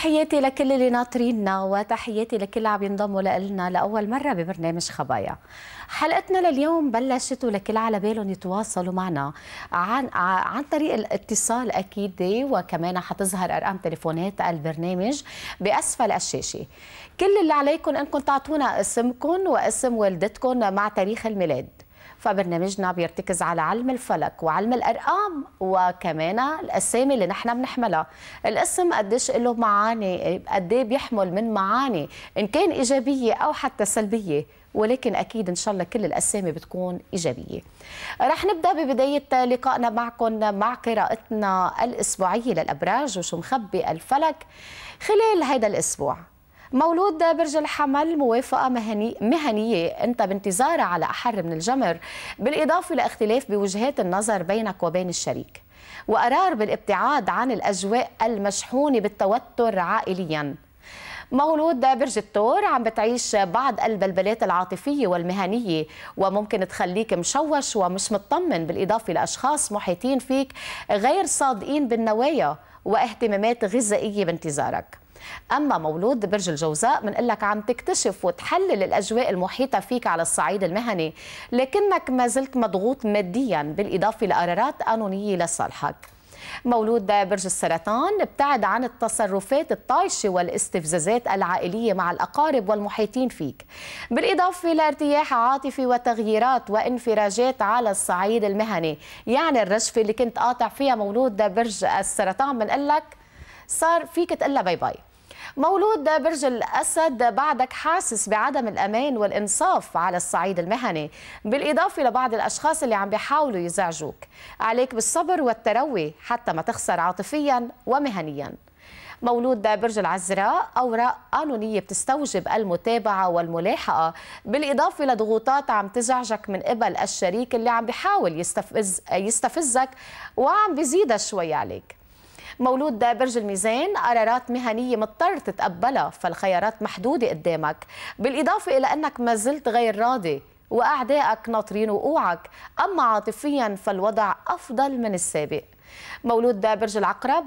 تحياتي لكل اللي ناطريننا وتحياتي لكل اللي عم ينضموا لنا لاول مره ببرنامج خبايا. حلقتنا لليوم بلشت ولكل على بالهم يتواصلوا معنا عن عن طريق الاتصال اكيد وكمان حتظهر ارقام تليفونات البرنامج باسفل الشاشه. كل اللي عليكم انكم تعطونا اسمكم واسم والدتكم مع تاريخ الميلاد. فبرنامجنا بيرتكز على علم الفلك وعلم الأرقام وكمان الأسامي اللي نحن بنحملها الاسم قديش له معاني قد بيحمل من معاني إن كان إيجابية أو حتى سلبية ولكن اكيد ان شاء الله كل الاسامي بتكون ايجابيه. رح نبدا ببدايه لقائنا معكم مع قراءتنا الاسبوعيه للابراج وشو مخبي الفلك خلال هذا الاسبوع. مولود برج الحمل موافقة مهني مهنية أنت بانتظارها على أحر من الجمر بالإضافة لاختلاف بوجهات النظر بينك وبين الشريك وقرار بالابتعاد عن الأجواء المشحونة بالتوتر عائلياً مولود برج الثور عم بتعيش بعض البلبلات العاطفية والمهنية وممكن تخليك مشوش ومش مطمن بالإضافة لأشخاص محيطين فيك غير صادقين بالنوايا واهتمامات غذائية بانتظارك أما مولود برج الجوزاء بنقول لك عم تكتشف وتحلل الأجواء المحيطة فيك على الصعيد المهني لكنك ما زلت مضغوط ماديا بالإضافة لقرارات قانونية لصالحك مولود برج السرطان ابتعد عن التصرفات الطايشة والاستفزازات العائلية مع الأقارب والمحيطين فيك بالإضافة لارتياح عاطفي وتغييرات وانفراجات على الصعيد المهني يعني الرجفة اللي كنت قاطع فيها مولود برج السرطان بنقول لك صار فيك تقلها باي باي مولود برج الأسد بعدك حاسس بعدم الأمان والإنصاف على الصعيد المهني بالإضافة لبعض الأشخاص اللي عم بيحاولوا يزعجوك عليك بالصبر والتروي حتى ما تخسر عاطفيا ومهنيا مولود برج العذراء أوراق قانونية بتستوجب المتابعة والملاحقة بالإضافة لضغوطات عم تزعجك من قبل الشريك اللي عم بيحاول يستفز يستفزك وعم بيزيدها شوي عليك مولود برج الميزان قرارات مهنية مضطر تتقبلها فالخيارات محدودة قدامك بالإضافة إلى أنك ما زلت غير راضي وأعدائك ناطرين وقوعك أما عاطفيا فالوضع أفضل من السابق مولود برج العقرب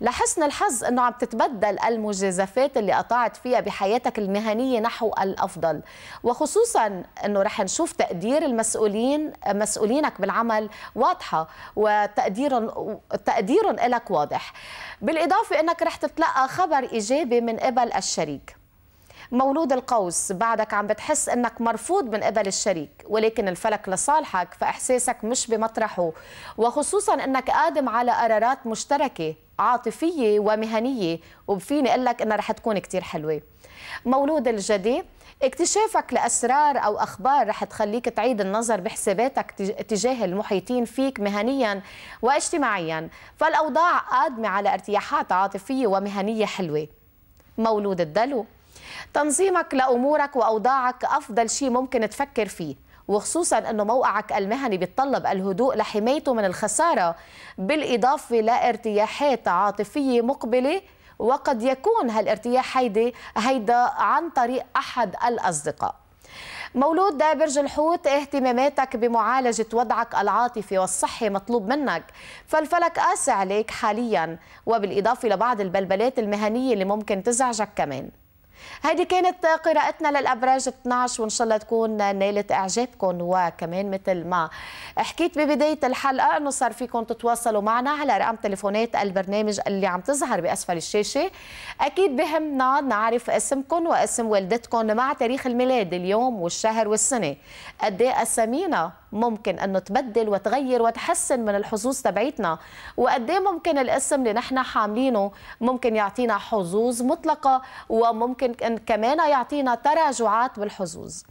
لحسن الحظ أنه عم تتبدل المجازفات اللي قطعت فيها بحياتك المهنية نحو الأفضل وخصوصا أنه رح نشوف تقدير المسؤولين مسؤولينك بالعمل واضحة وتقدير تقدير لك واضح بالإضافة أنك رح تتلقى خبر إيجابي من قبل الشريك مولود القوس بعدك عم بتحس انك مرفوض من قبل الشريك ولكن الفلك لصالحك فاحساسك مش بمطرحه وخصوصا انك قادم على قرارات مشتركه عاطفيه ومهنيه وفيني اقول لك انها رح تكون كثير حلوه مولود الجدي اكتشافك لاسرار او اخبار رح تخليك تعيد النظر بحساباتك تجاه المحيطين فيك مهنيا واجتماعيا فالاوضاع قادمه على ارتياحات عاطفيه ومهنيه حلوه مولود الدلو تنظيمك لامورك واوضاعك افضل شيء ممكن تفكر فيه وخصوصا أنه موقعك المهني بيتطلب الهدوء لحمايته من الخسارة بالإضافة لارتياحات عاطفية مقبلة وقد يكون هالارتياح هيدا هيدا عن طريق أحد الأصدقاء مولود برج الحوت اهتماماتك بمعالجة وضعك العاطفي والصحي مطلوب منك فالفلك قاسي عليك حاليا وبالإضافة لبعض البلبلات المهنية اللي ممكن تزعجك كمان هذه كانت قراءتنا للابراج 12 وان شاء الله تكون نالت اعجابكم وكمان مثل ما حكيت ببدايه الحلقه انه صار فيكم تتواصلوا معنا على رقم تليفونات البرنامج اللي عم تظهر باسفل الشاشه اكيد بهمنا نعرف اسمكم واسم والدتكم مع تاريخ الميلاد اليوم والشهر والسنه قد ايه اسامينا ممكن انه تبدل وتغير وتحسن من الحظوظ تبعيتنا وقد إيه ممكن الاسم اللي نحن حاملينه ممكن يعطينا حظوظ مطلقه وممكن كمان يعطينا تراجعات بالحظوظ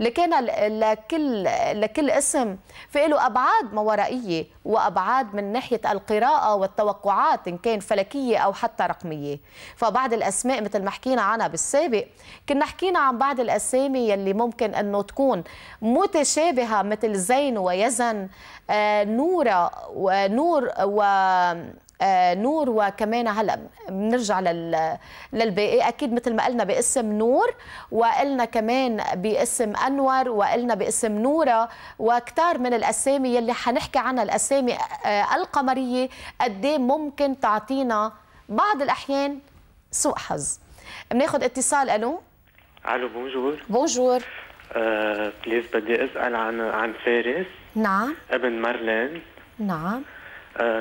لكان لكل لكل اسم في له ابعاد ما ورائيه وابعاد من ناحيه القراءه والتوقعات ان كان فلكيه او حتى رقميه فبعض الاسماء مثل ما حكينا عنها بالسابق كنا حكينا عن بعض الاسامي يلي ممكن انه تكون متشابهه مثل زين ويزن نورا آه، نوره ونور و آه، نور وكمان هلا بنرجع لل للباقي إيه، اكيد مثل ما قلنا باسم نور وقلنا كمان باسم انور وقلنا باسم نوره وكتار من الاسامي يلي حنحكي عنها الاسامي آه، القمريه قد إيه ممكن تعطينا بعض الاحيان سوء حظ بناخذ اتصال الو الو بونجور بونجور بليز آه، بدي اسال عن عن فارس نعم ابن مارلين نعم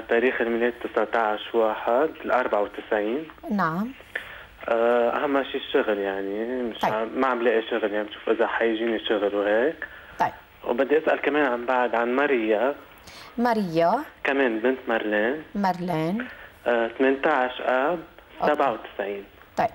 تاريخ الميلاد 19 واحد 94 نعم آه، اهم شيء الشغل يعني مش طيب. عم ما عم لاقي شغل يعني بشوف اذا حيجيني شغل وهيك طيب وبدي اسال كمان عن بعد عن ماريا ماريا كمان بنت مارلين مارلين آه 18 اب 97 طيب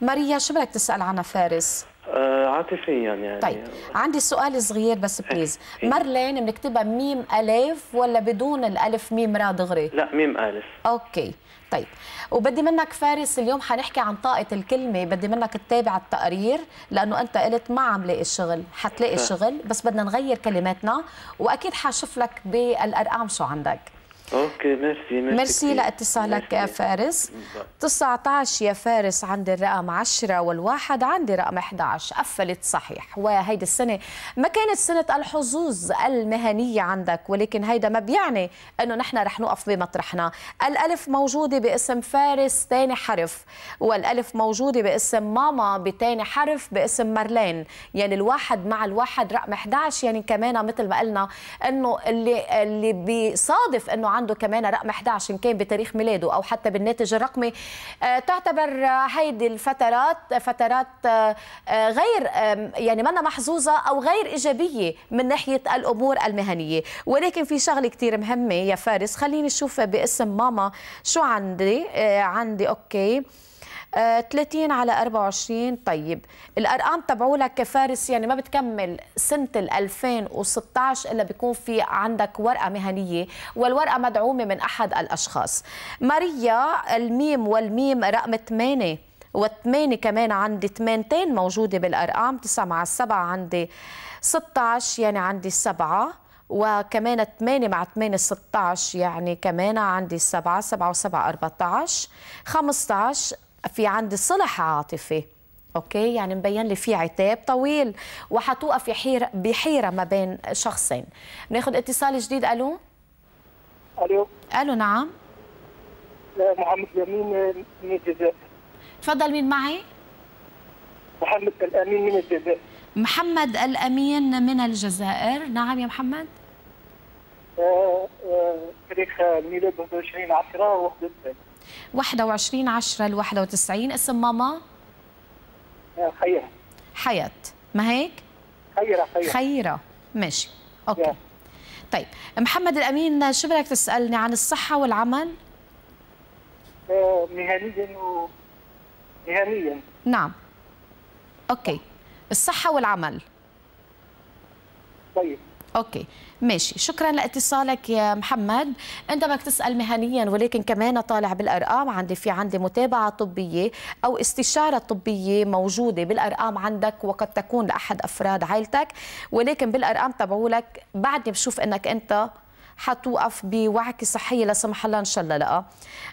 ماريا شو بدك تسال عنها فارس؟ آه، عاطفيا يعني طيب عندي سؤال صغير بس بليز إيه، إيه. مرلين بنكتبها ميم الف ولا بدون الالف ميم را دغري لا ميم الف اوكي طيب وبدي منك فارس اليوم حنحكي عن طاقة الكلمة بدي منك تتابع التقرير لأنه أنت قلت ما عم لاقي شغل حتلاقي شغل بس بدنا نغير كلماتنا وأكيد حشوف لك بالأرقام شو عندك اوكي ميرسي ميرسي, ميرسي لاتصالك ميرسي. فارس 19 يا فارس عندي الرقم 10 والواحد عندي رقم 11 قفلت صحيح وهيدي السنه ما كانت سنه الحظوظ المهنيه عندك ولكن هيدا ما بيعني انه نحن رح نوقف بمطرحنا الالف موجوده باسم فارس ثاني حرف والالف موجوده باسم ماما بثاني حرف باسم مارلين يعني الواحد مع الواحد رقم 11 يعني كمان مثل ما قلنا انه اللي اللي بيصادف انه عنده كمان رقم 11 إن كان بتاريخ ميلاده أو حتى بالناتج الرقمي آه، تعتبر هيدي الفترات فترات آه، آه، غير يعني منا محظوظة أو غير إيجابية من ناحية الأمور المهنية ولكن في شغلة كتير مهمة يا فارس خليني أشوف باسم ماما شو عندي عندي أوكي 30 آه، على 24 طيب الارقام تبعولك كفارس يعني ما بتكمل سنه 2016 الا بيكون في عندك ورقه مهنيه والورقه مدعومه من احد الاشخاص ماريا الميم والميم رقم 8 و8 كمان عندي 8 موجودة بالأرقام 9 مع 7 عندي 16 يعني عندي 7 وكمان 8 مع 8 16 يعني كمان عندي 7 7 و7 14 15 في عندي صلح عاطفي اوكي يعني مبين لي في عتاب طويل وحتوقف بحيره بحيره ما بين شخصين ناخذ اتصال جديد الو الو الو نعم آه، محمد الامين من الجزائر تفضل مين معي محمد الامين من الجزائر محمد الامين من الجزائر نعم يا محمد آه، آه، تاريخ ميلاد 21 10 و 21 10 ل 91 اسم ماما خيرة آه، حياة ما هيك؟ خيرة خيرة خيرة ماشي اوكي يه. طيب محمد الامين شو بدك تسالني عن الصحة والعمل؟ آه، مهنيا و مهنيا نعم اوكي الصحة والعمل طيب اوكي ماشي شكرا لاتصالك يا محمد انت بدك تسال مهنيا ولكن كمان طالع بالارقام عندي في عندي متابعه طبيه او استشاره طبيه موجوده بالارقام عندك وقد تكون لاحد افراد عائلتك ولكن بالارقام تبعولك بعدني بشوف انك انت حتوقف بوعكة صحية لا سمح الله إن شاء الله لا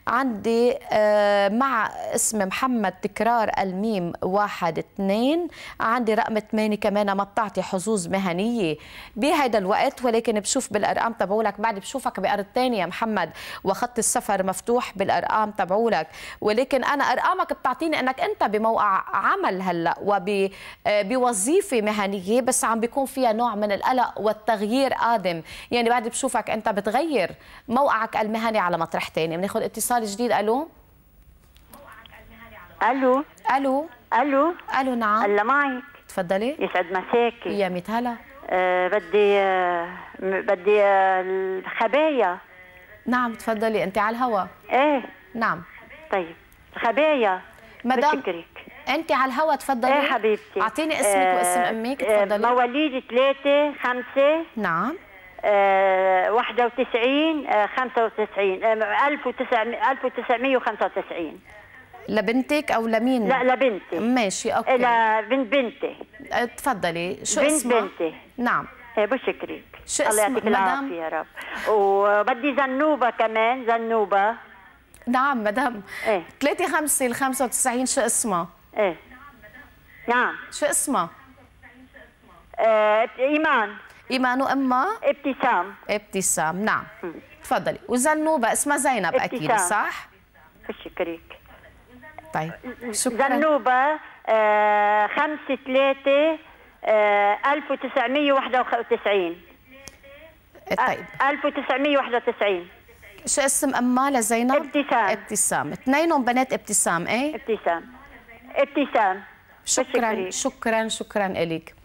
عندي آه، مع اسم محمد تكرار الميم واحد اثنين عندي رقم ثمانية كمان ما بتعطي حظوظ مهنية بهذا الوقت ولكن بشوف بالأرقام تبعولك بعد بشوفك بأرض ثانية يا محمد وخط السفر مفتوح بالأرقام تبعولك ولكن أنا أرقامك بتعطيني أنك أنت بموقع عمل هلأ وبوظيفة آه، مهنية بس عم بيكون فيها نوع من القلق والتغيير قادم يعني بعد بشوفك انت بتغير موقعك المهني على مطرح ثاني بناخذ اتصال جديد الو الو الو الو الو نعم الله معك تفضلي يسعد مساكي يا ميت هلا أه بدي أه بدي أه الخبايا نعم تفضلي انت على الهوا ايه نعم طيب الخبايا مدام بشكرك انت على الهوا تفضلي ايه حبيبتي اعطيني اسمك واسم آه، امك آه، تفضلي مواليد 3 5 نعم 91 95 1995 لبنتك او لمين؟ لا لبنتي ماشي اوكي لبنت بنتي آه، تفضلي شو بنت اسمها؟ بنتي نعم إيه، بشكرك شو اسمها؟ الله يعطيك العافيه يا رب وبدي زنوبه كمان زنوبه نعم مدام ايه 3 5 ال 95 شو اسمها؟ ايه نعم مدام نعم شو اسمها؟ آه ايمان إيمان وأمها ابتسام ابتسام نعم م. تفضلي وزنوبة اسمها زينب ابتسام. أكيد صح؟ شكريك طيب شكرا زنوبة آه خمسة ثلاثة آه 1991 أه، طيب 1991 شو اسم اما لزينب؟ ابتسام ابتسام اثنينهم بنات ابتسام ايه؟ ابتسام ابتسام شكرا شكرا شكرا إليك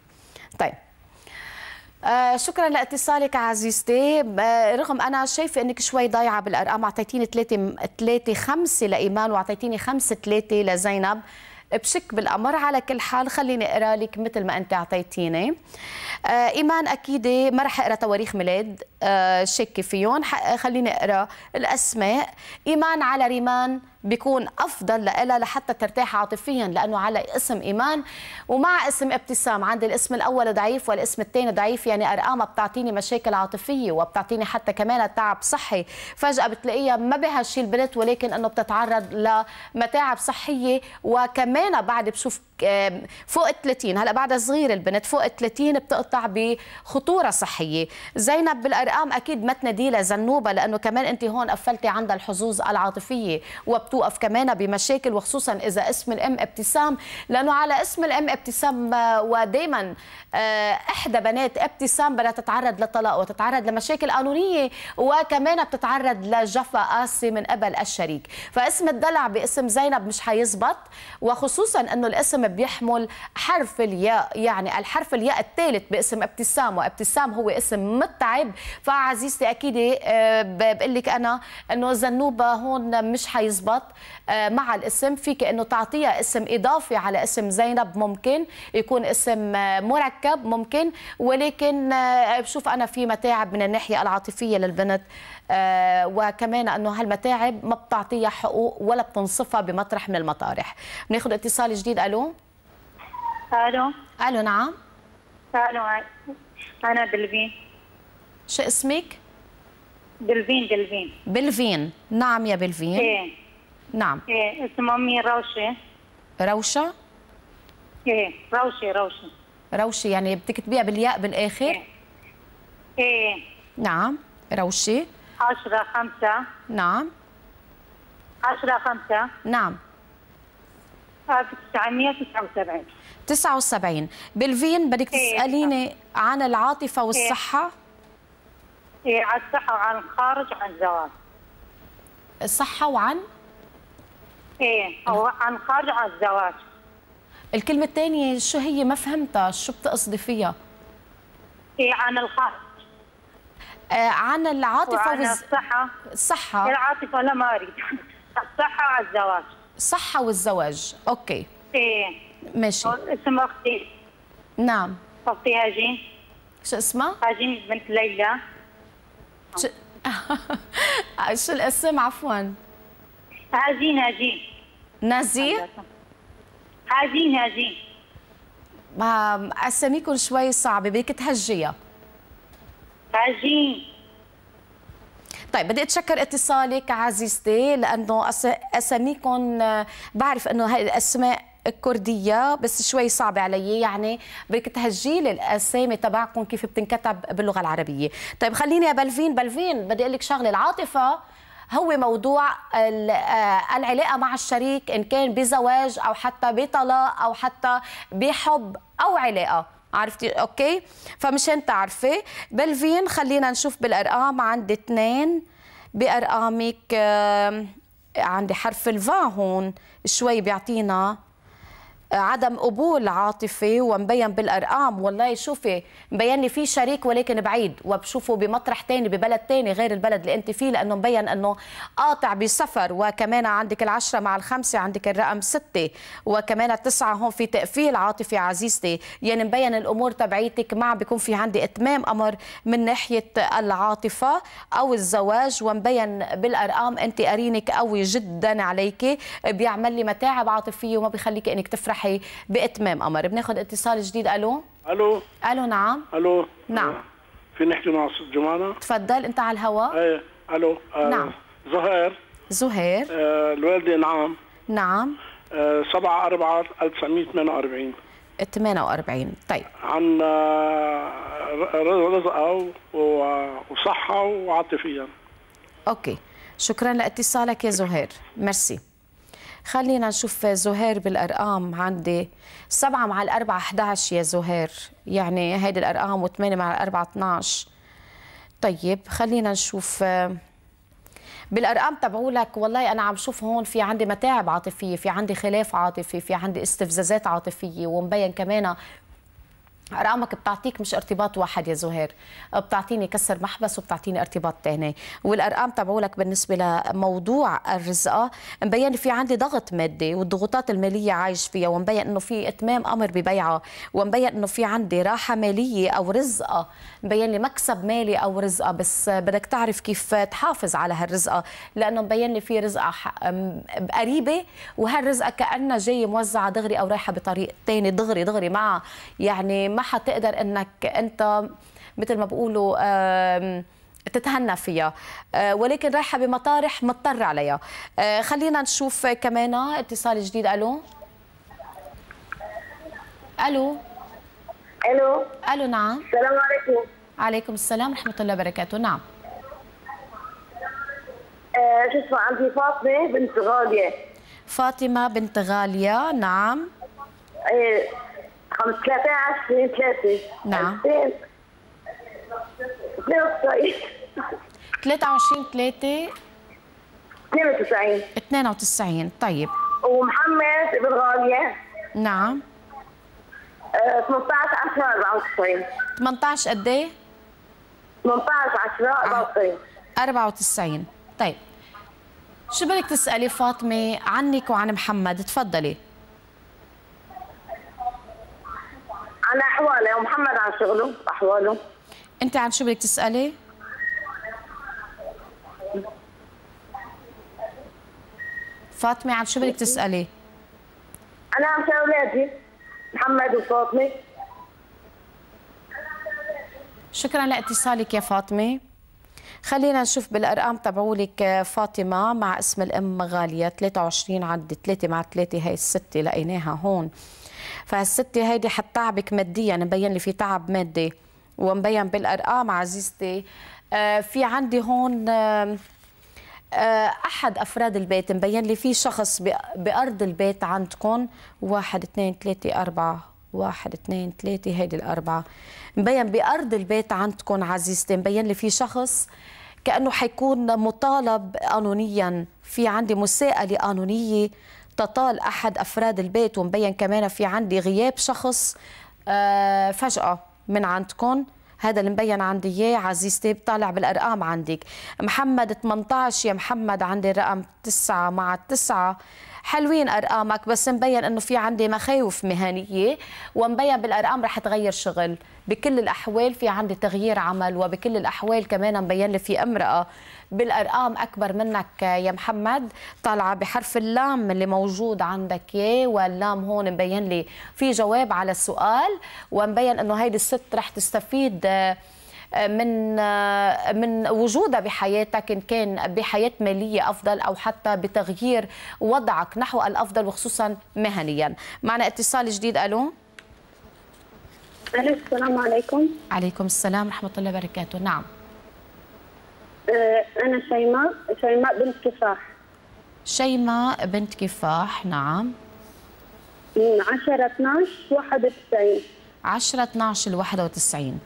آه، شكرا لاتصالك عزيزتي آه، رغم انا شايفه انك شوي ضايعه بالارقام اعطيتيني ثلاثة ثلاثة خمسة لايمان واعطيتيني خمسة ثلاثة لزينب بشك بالامر على كل حال خليني اقرا لك مثل ما انت اعطيتيني آه، ايمان اكيد ما رح اقرا تواريخ ميلاد شك فيهم خليني اقرا الاسماء ايمان على ريمان بيكون افضل لها لحتى ترتاح عاطفيا لانه على اسم ايمان ومع اسم ابتسام عندي الاسم الاول ضعيف والاسم الثاني ضعيف يعني ارقامها بتعطيني مشاكل عاطفيه وبتعطيني حتى كمان تعب صحي فجاه بتلاقيها ما بها شيء البنت ولكن انه بتتعرض لمتاعب صحيه وكمان بعد بشوف فوق ال 30 هلا بعدها صغير البنت فوق ال 30 بتقطع بخطوره صحيه زينب بالارقام اكيد ما تناديلا لزنوبه لانه كمان انت هون قفلتي عندها الحظوظ العاطفيه وبتوقف كمان بمشاكل وخصوصا اذا اسم الام ابتسام لانه على اسم الام ابتسام آه، ودائما آه، احدى بنات ابتسام بدها تتعرض للطلاق وتتعرض لمشاكل قانونيه وكمان بتتعرض لجفا قاسي من قبل الشريك فاسم الدلع باسم زينب مش حيزبط وخصوصا انه الاسم بيحمل حرف الياء يعني الحرف الياء الثالث باسم ابتسام وابتسام هو اسم متعب فعزيزتي اكيد آه، بقول لك انا انه زنوبه هون مش حيزبط آه، مع الاسم فيك انه تعطيها اسم اضافي على اسم زينب ممكن يكون اسم آه، مركب ممكن ولكن بشوف انا في متاعب من الناحيه العاطفيه للبنت آه، وكمان انه هالمتاعب ما بتعطيها حقوق ولا بتنصفها بمطرح من المطارح بناخذ اتصال جديد الو الو الو نعم الو انا دلفين شو اسمك دلفين دلفين بلفين نعم يا بلفين ايه نعم ايه اسم امي روشه روشه ايه روشه روشه روشه يعني بتكتبيها بالياء بالاخر ايه, إيه. نعم روشه 10 5 نعم 10 5 نعم 1979 آه، 79 بلفين بدك إيه. تساليني إيه. عن العاطفه إيه. والصحه ايه, إيه عن الصحه وعن الخارج وعن الزواج الصحه وعن ايه أو عن الخارج وعن الزواج الكلمه الثانيه شو هي ما فهمتها شو بتقصدي فيها ايه عن الخارج آه، عن العاطفه وعن والز... الصحه الصحه العاطفه لا ما اريد الصحه والزواج الصحه والزواج اوكي ايه ماشي اسم اختي نعم اختي هاجين شو اسمها؟ هاجين بنت ليلى شو شو الاسم عفوا؟ هاجين هاجين نازي؟ هاجين هاجين اساميكم شوي صعبه بدك تهجيها عجين طيب بدي اتشكر اتصالك عزيزتي لانه اساميكم آه، بعرف انه هاي الاسماء كردية بس شوي صعبة علي يعني بدك تهجي لي الأسامي تبعكم كيف بتنكتب باللغة العربية طيب خليني يا بلفين بلفين بدي أقول لك شغلة العاطفة هو موضوع آه، العلاقة مع الشريك إن كان بزواج أو حتى بطلاق أو حتى بحب أو علاقة عرفتي اوكي فمشان تعرفي بلفين خلينا نشوف بالارقام عندي اثنين بارقامك عندي حرف الفا هون شوي بيعطينا عدم قبول عاطفي ومبين بالارقام والله شوفي مبين في شريك ولكن بعيد وبشوفه بمطرح ثاني ببلد ثاني غير البلد اللي انت فيه لانه مبين انه قاطع بسفر وكمان عندك العشرة مع الخمسة عندك الرقم ستة وكمان التسعة هون في تقفيل عاطفي عزيزتي يعني مبين الامور تبعيتك مع بيكون في عندي اتمام امر من ناحية العاطفة او الزواج ومبين بالارقام انت قرينك قوي جدا عليكي بيعمل لي متاعب عاطفية وما بيخليك انك تفرح الصحي باتمام امر بناخذ اتصال جديد الو الو الو نعم الو نعم في نحكي مع استاذ جمانه تفضل انت على الهواء ايه الو آه نعم زهير زهير آه الوالده نعم نعم 7 4 1948 48 طيب عن آه، رزقه وصحه وعاطفيا اوكي شكرا لاتصالك يا زهير ميرسي خلينا نشوف زهير بالارقام عندي 7 مع الأربعة 11 يا زهير يعني هيدي الارقام و8 مع الأربعة 12 طيب خلينا نشوف آه، بالارقام تبعولك والله انا عم شوف هون في عندي متاعب عاطفيه في عندي خلاف عاطفي في عندي استفزازات عاطفيه ومبين كمان ارقامك بتعطيك مش ارتباط واحد يا زهير بتعطيني كسر محبس وبتعطيني ارتباط ثاني والارقام تبعولك بالنسبه لموضوع الرزقه مبين في عندي ضغط مادي والضغوطات الماليه عايش فيها ومبين انه في اتمام امر ببيعه ومبين انه في عندي راحه ماليه او رزقه مبين لي مكسب مالي او رزقه بس بدك تعرف كيف تحافظ على هالرزقه لانه مبين لي في رزقه قريبه وهالرزقه كانها جايه موزعه دغري او رايحه بطريق ثاني دغري دغري مع يعني ما حتقدر انك انت مثل ما بقولوا تتهنى فيها آه، ولكن رايحه بمطارح مضطر عليها آه، خلينا نشوف كمان اتصال جديد الو الو الو الو نعم السلام عليكم عليكم السلام ورحمه الله وبركاته نعم آه، شو اسمها عندي فاطمه بنت غاليه فاطمه بنت غاليه نعم ايه 13 3 نعم 93 23 3 92 92 طيب ومحمد ابن غالية نعم 18 10 94 18 قد ايه؟ 18 10 94 94 طيب شو بدك تسألي فاطمة عنك وعن محمد تفضلي عن احواله ومحمد عن شغله احواله انت عن شو بدك تسالي؟ فاطمه عن شو بدك تسالي؟ انا عن اولادي محمد وفاطمه شكرا لاتصالك يا فاطمه خلينا نشوف بالارقام تبعولك آه، فاطمه مع اسم الام غاليه 23 عدد 3 مع 3 هي السته لقيناها هون فالست هيدي حتتعبك ماديا يعني مبين لي في تعب مادي ومبين بالارقام عزيزتي آه، في عندي هون آه، احد افراد البيت مبين لي في شخص بارض البيت عندكم واحد اثنين ثلاثه اربعه واحد اثنين ثلاثة هيدي الأربعة مبين بأرض البيت عندكم عزيزتي مبين لي في شخص كأنه حيكون مطالب قانونيا في عندي مساءلة قانونية تطال احد افراد البيت ومبين كمان في عندي غياب شخص آه، فجاه من عندكم هذا اللي مبين عندي اياه عزيزتي بطالع بالارقام عندك محمد 18 يا محمد عندي الرقم 9 مع 9 حلوين ارقامك بس مبين انه في عندي مخاوف مهنيه ومبين بالارقام رح تغير شغل بكل الاحوال في عندي تغيير عمل وبكل الاحوال كمان مبين لي في امراه بالارقام اكبر منك يا محمد طالعه بحرف اللام اللي موجود عندك اياه واللام هون مبين لي في جواب على السؤال ومبين انه هيدي الست رح تستفيد من من وجودها بحياتك ان كان بحياه ماليه افضل او حتى بتغيير وضعك نحو الافضل وخصوصا مهنيا معنا اتصال جديد الو السلام عليكم عليكم السلام ورحمه الله وبركاته نعم آه، انا شيماء شيماء بنت كفاح شيماء بنت كفاح نعم 10 12 91 10 12 91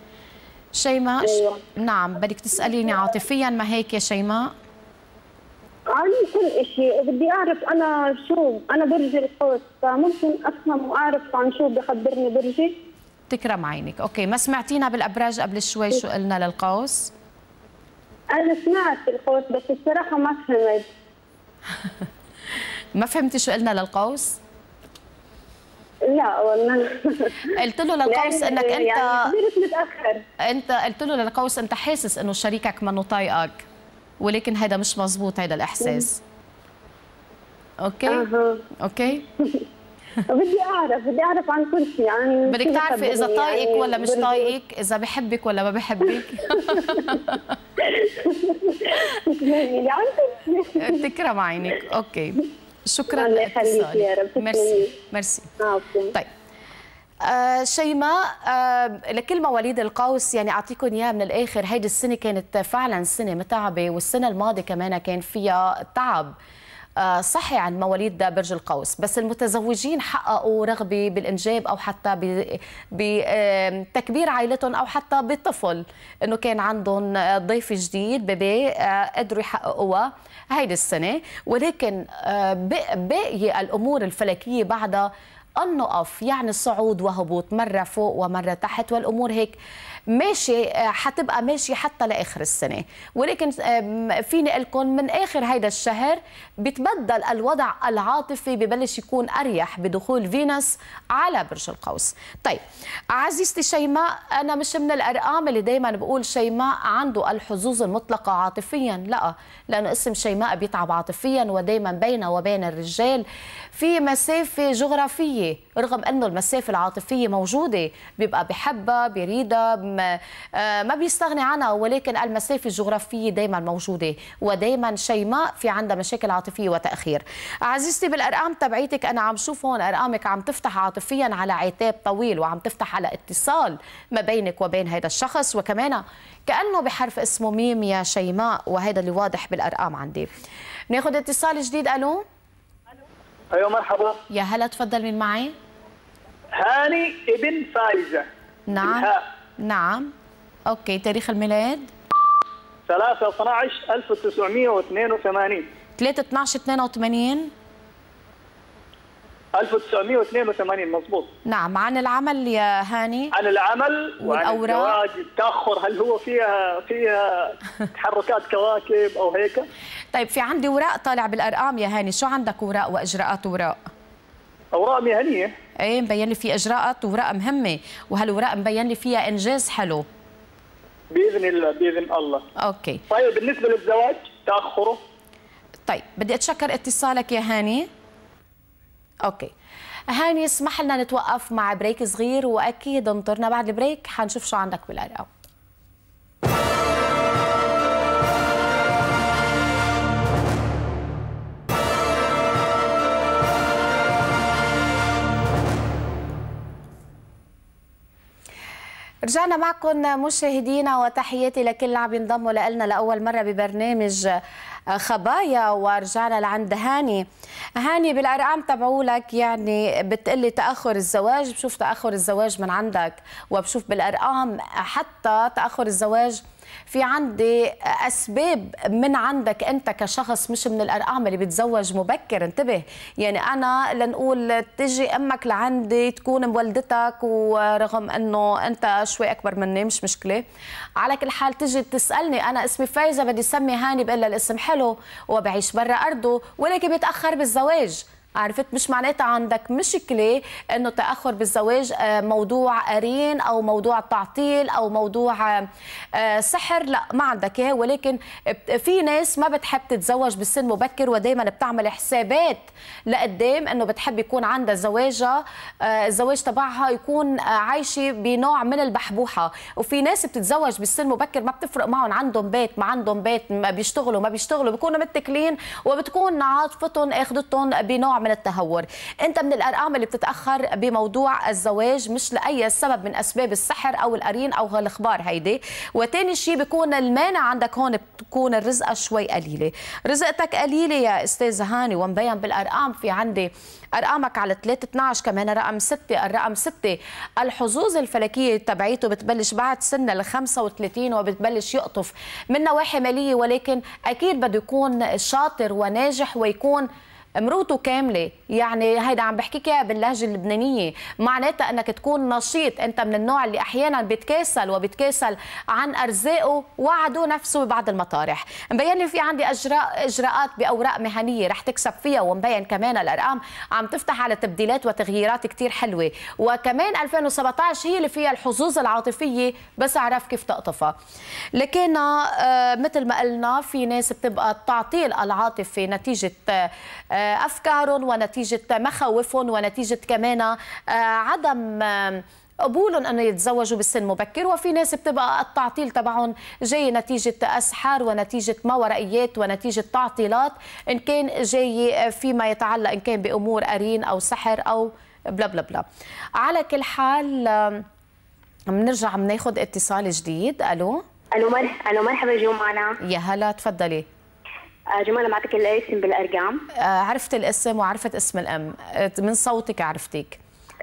شيماء أيوة. نعم بدك تساليني عاطفيا ما هيك يا شيماء عن كل شيء بدي اعرف انا شو انا برجي القوس فممكن افهم واعرف عن شو بخبرني برجي تكرم عينك اوكي ما سمعتينا بالابراج قبل شوي شو قلنا للقوس انا سمعت القوس بس الصراحه ما فهمت ما فهمتي شو قلنا للقوس لا والله قلت له للقوس انك انت يعني كبرت متاخر انت قلت له للقوس انت حاسس انه شريكك منه طايقك ولكن هذا مش مزبوط هذا الاحساس اوكي أه. اوكي بدي اعرف بدي اعرف عن كل شيء عن بدك تعرفي اذا طايقك يعني ولا مش طايقك اذا بحبك ولا ما بحبك يعني تكرم عينك اوكي شكرا الله يخليك يا رب ميرسي ميرسي طيب آه شيماء آه لكل مواليد القوس يعني اعطيكم اياها من الاخر هيدي السنه كانت فعلا سنه متعبه والسنه الماضيه كمان كان فيها تعب آه صحي عن مواليد برج القوس بس المتزوجين حققوا رغبه بالانجاب او حتى بتكبير عائلتهم او حتى بطفل انه كان عندهم ضيف جديد بيبي آه، قدروا يحققوها هيدي السنة ولكن آه، باقي الأمور الفلكية بعدها النقف يعني صعود وهبوط مرة فوق ومرة تحت والأمور هيك ماشي آه، حتبقى ماشي حتى لاخر السنه ولكن آه، فيني لكم من اخر هيدا الشهر بتبدل الوضع العاطفي ببلش يكون اريح بدخول فينوس على برج القوس طيب عزيزتي شيماء انا مش من الارقام اللي دائما بقول شيماء عنده الحظوظ المطلقه عاطفيا لا لانه اسم شيماء بيتعب عاطفيا ودائما بينه وبين الرجال في مسافه جغرافيه رغم انه المسافه العاطفيه موجوده بيبقى بحبها بيريدها اليوم نعم. آه، ما بيستغني عنها ولكن المسافه الجغرافيه دائما موجوده ودائما شيماء في عندها مشاكل عاطفيه وتاخير عزيزتي بالارقام تبعيتك انا عم شوف هون ارقامك عم تفتح عاطفيا على عتاب طويل وعم تفتح على اتصال ما بينك وبين هذا الشخص وكمان كانه بحرف اسمه ميم يا شيماء وهذا اللي واضح بالارقام عندي ناخذ اتصال جديد الو ايوه مرحبا يا هلا تفضل مين معي؟ هاني ابن فايزه نعم نعم اوكي تاريخ الميلاد 3 12 1982 3 12 82 1982 مضبوط نعم عن العمل يا هاني عن العمل وعن الزواج التاخر هل هو فيها فيها تحركات كواكب او هيك طيب في عندي وراء طالع بالارقام يا هاني شو عندك وراء واجراءات وراء اوراق مهنيه ايه مبين لي في اجراءات وورقه مهمه وهالورقه مبين لي فيها انجاز حلو باذن الله باذن الله اوكي طيب بالنسبه للزواج تاخره طيب بدي اتشكر اتصالك يا هاني اوكي هاني اسمح لنا نتوقف مع بريك صغير واكيد انطرنا بعد البريك حنشوف شو عندك بالارقام رجعنا معكم مشاهدينا وتحياتي لكل عم ينضموا لنا لاول مره ببرنامج خبايا ورجعنا لعند هاني هاني بالارقام تبعولك يعني بتقلي تاخر الزواج بشوف تاخر الزواج من عندك وبشوف بالارقام حتى تاخر الزواج في عندي اسباب من عندك انت كشخص مش من الارقام اللي بتزوج مبكر انتبه يعني انا لنقول تجي امك لعندي تكون مولدتك ورغم انه انت شوي اكبر مني مش مشكله على كل حال تجي تسالني انا اسمي فايزه بدي سمي هاني بقول الاسم حلو وبعيش برا ارضه ولكن بيتاخر بالزواج عرفت مش معناتها عندك مشكله انه تاخر بالزواج آه، موضوع قرين او موضوع تعطيل او موضوع آه، آه، سحر لا ما عندك اياه ولكن في ناس ما بتحب تتزوج بالسن مبكر ودائما بتعمل حسابات لقدام انه بتحب يكون عندها زواجها الزواج تبعها يكون عايشه بنوع من البحبوحه وفي ناس بتتزوج بالسن مبكر ما بتفرق معهم عندهم بيت ما عندهم بيت ما بيشتغلوا ما بيشتغلوا بيكونوا متكلين وبتكون عاطفتهم اخذتهم بنوع من التهور انت من الارقام اللي بتتاخر بموضوع الزواج مش لاي سبب من اسباب السحر او القرين او الاخبار هيدي وتاني شيء بيكون المانع عندك هون بتكون الرزقه شوي قليله رزقتك قليله يا استاذ هاني ومبين بالارقام في عندي ارقامك على 3 12 كمان رقم 6 الرقم 6 الحظوظ الفلكيه تبعيته بتبلش بعد سن ال 35 وبتبلش يقطف من نواحي ماليه ولكن اكيد بده يكون شاطر وناجح ويكون مروته كامله يعني هيدا عم بحكيك اياها باللهجه اللبنانيه معناتها انك تكون نشيط انت من النوع اللي احيانا بيتكاسل وبيتكاسل عن ارزاقه وعدو نفسه ببعض المطارح مبين لي في عندي اجراء اجراءات باوراق مهنيه رح تكسب فيها ومبين كمان الارقام عم تفتح على تبديلات وتغييرات كثير حلوه وكمان 2017 هي اللي فيها الحظوظ العاطفيه بس اعرف كيف تقطفها لكن آه، مثل ما قلنا في ناس بتبقى تعطيل العاطفه نتيجه آه، آه، افكارهم ونتيجه مخاوفهم ونتيجه كمان آه، عدم آه، قبولهم انه يتزوجوا بالسن مبكر وفي ناس بتبقى التعطيل تبعهم جاي نتيجه اسحار ونتيجه ما ورائيات ونتيجه تعطيلات ان كان جاي فيما يتعلق ان كان بامور قرين او سحر او بلا بلا بلا على كل حال بنرجع بناخذ اتصال جديد الو الو مرحبا الو مرحبا جو معنا يا هلا تفضلي آه، جمالة معطيك الاسم بالارقام آه، عرفت الاسم وعرفت اسم الام آه، من صوتك عرفتيك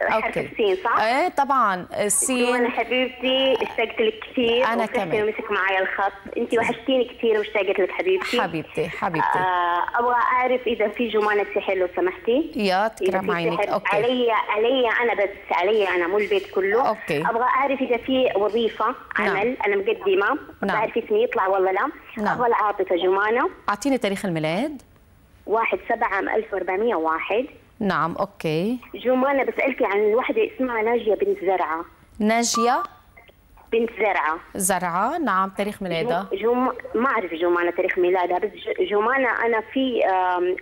حرف السين صح؟ ايه طبعا السين انا حبيبتي اشتقت لك كثير انا كمان ومسك معي الخط انت وحشتيني كثير واشتقت لك حبيبتي حبيبتي حبيبتي آه ابغى اعرف اذا في جمانة سحر لو سمحتي يا تكرم عينك اوكي علي علي انا بس علي انا مو البيت كله اوكي ابغى اعرف اذا في وظيفه نعم. عمل نعم. انا مقدمه نعم. بعرف اسمي يطلع ولا لا نعم. ابغى العاطفه جمانة اعطيني تاريخ الميلاد 1 7 1401 نعم أوكي جمانة أنا بسألك عن وحدة اسمها ناجية بنت زرعة ناجية بنت زرعة زرعة نعم تاريخ ميلادها جوم ما أعرف جمانة تاريخ ميلادها بس جمانة أنا في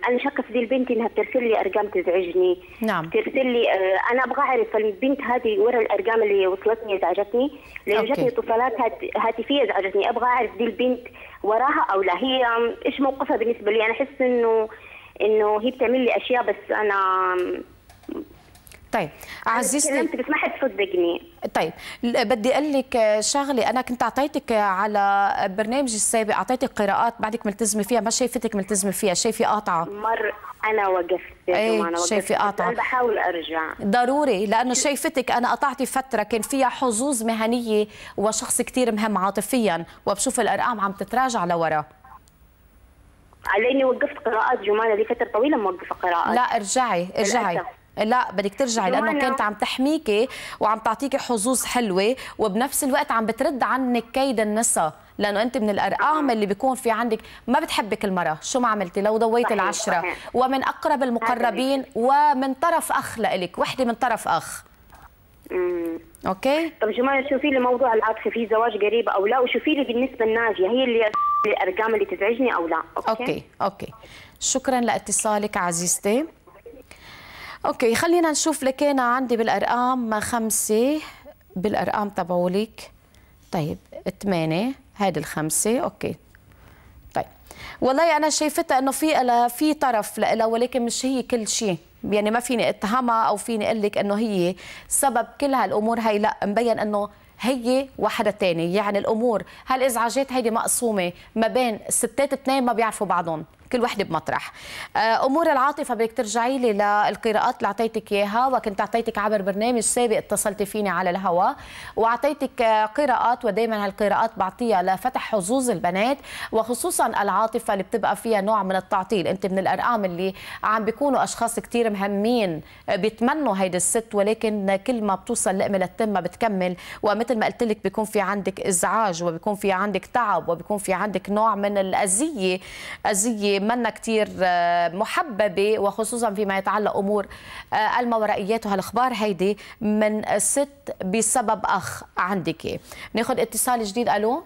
أنا شاكة في دي البنت إنها بترسل لي أرقام تزعجني نعم ترسل لي آه، أنا أبغى أعرف البنت هذه ورا الأرقام اللي وصلتني ازعجتني لأن جتني اتصالات هاتفية ازعجتني أبغى أعرف دي البنت وراها أو لا هي إيش موقفها بالنسبة لي أنا أحس إنه انه هي بتعمل لي اشياء بس انا طيب عزيزتي بس ما تصدقني طيب بدي اقول لك شغله انا كنت اعطيتك على برنامجي السابق اعطيتك قراءات بعدك ملتزمه فيها ما شايفتك ملتزمه فيها شايفه قاطعه مر انا وقفت ايه شايفه قاطعه انا بحاول ارجع ضروري لانه شايفتك انا قطعتي فتره كان فيها حظوظ مهنيه وشخص كثير مهم عاطفيا وبشوف الارقام عم تتراجع لورا على اني وقفت قراءات جمانه لفتره طويله موقفه قراءات لا ارجعي ارجعي لا بدك ترجعي لانه كانت عم تحميكي وعم تعطيكي حظوظ حلوه وبنفس الوقت عم بترد عنك كيد النسا لانه انت من الارقام آه. اللي بيكون في عندك ما بتحبك المراه شو ما عملتي لو ضويتي العشره ومن اقرب المقربين ومن طرف اخ لك وحده من طرف اخ اوكي طب جمال شوفي لي موضوع العاطفه في زواج قريب او لا وشوفي لي بالنسبه لناجيه هي اللي الارقام اللي تزعجني او لا اوكي اوكي, أوكي. شكرا لاتصالك عزيزتي اوكي خلينا نشوف لك انا عندي بالارقام ما خمسه بالارقام تبعولك طيب ثمانيه هذه الخمسه اوكي والله انا شايفتها انه في في طرف لها ولكن مش هي كل شيء يعني ما فيني اتهمها او فيني اقول لك انه هي سبب كل هالامور هي لا مبين انه هي وحدة تانية يعني الأمور هالإزعاجات هيدي مقسومة ما بين ستات اثنين ما بيعرفوا بعضهم كل وحده بمطرح آه، امور العاطفه بدك ترجعي لي للقراءات اللي اعطيتك اياها وكنت اعطيتك عبر برنامج سابق اتصلتي فيني على الهواء واعطيتك آه، قراءات ودائما هالقراءات بعطيها لفتح حظوظ البنات وخصوصا العاطفه اللي بتبقى فيها نوع من التعطيل انت من الارقام اللي عم بيكونوا اشخاص كثير مهمين آه، بيتمنوا هيدا الست ولكن كل ما بتوصل لقمه ما بتكمل ومثل ما قلت لك بيكون في عندك ازعاج وبيكون في عندك تعب وبيكون في عندك نوع من الاذيه اذيه منا كتير آه، محببة وخصوصا فيما يتعلق أمور آه، الماورائيات وهالأخبار هيدي من ست بسبب أخ عندك ناخذ اتصال جديد ألو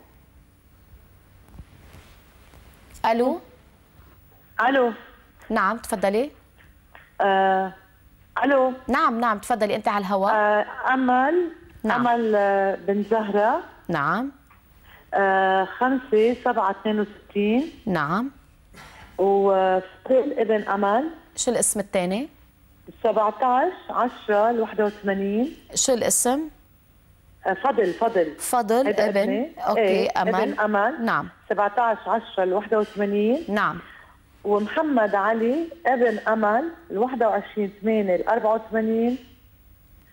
ألو ألو نعم تفضلي أه ألو نعم نعم تفضلي أنت على الهواء أه أمل نعم. أمل آه، بن زهرة نعم خمسة سبعة اثنين وستين نعم وفقيل ابن امل شو الاسم الثاني؟ 17 10 ال 81 شو الاسم؟ آه، فضل فضل فضل ابن اوكي ايه. امل ابن امل نعم 17 10 ال 81 نعم ومحمد علي ابن امل ال 21 8 ال 84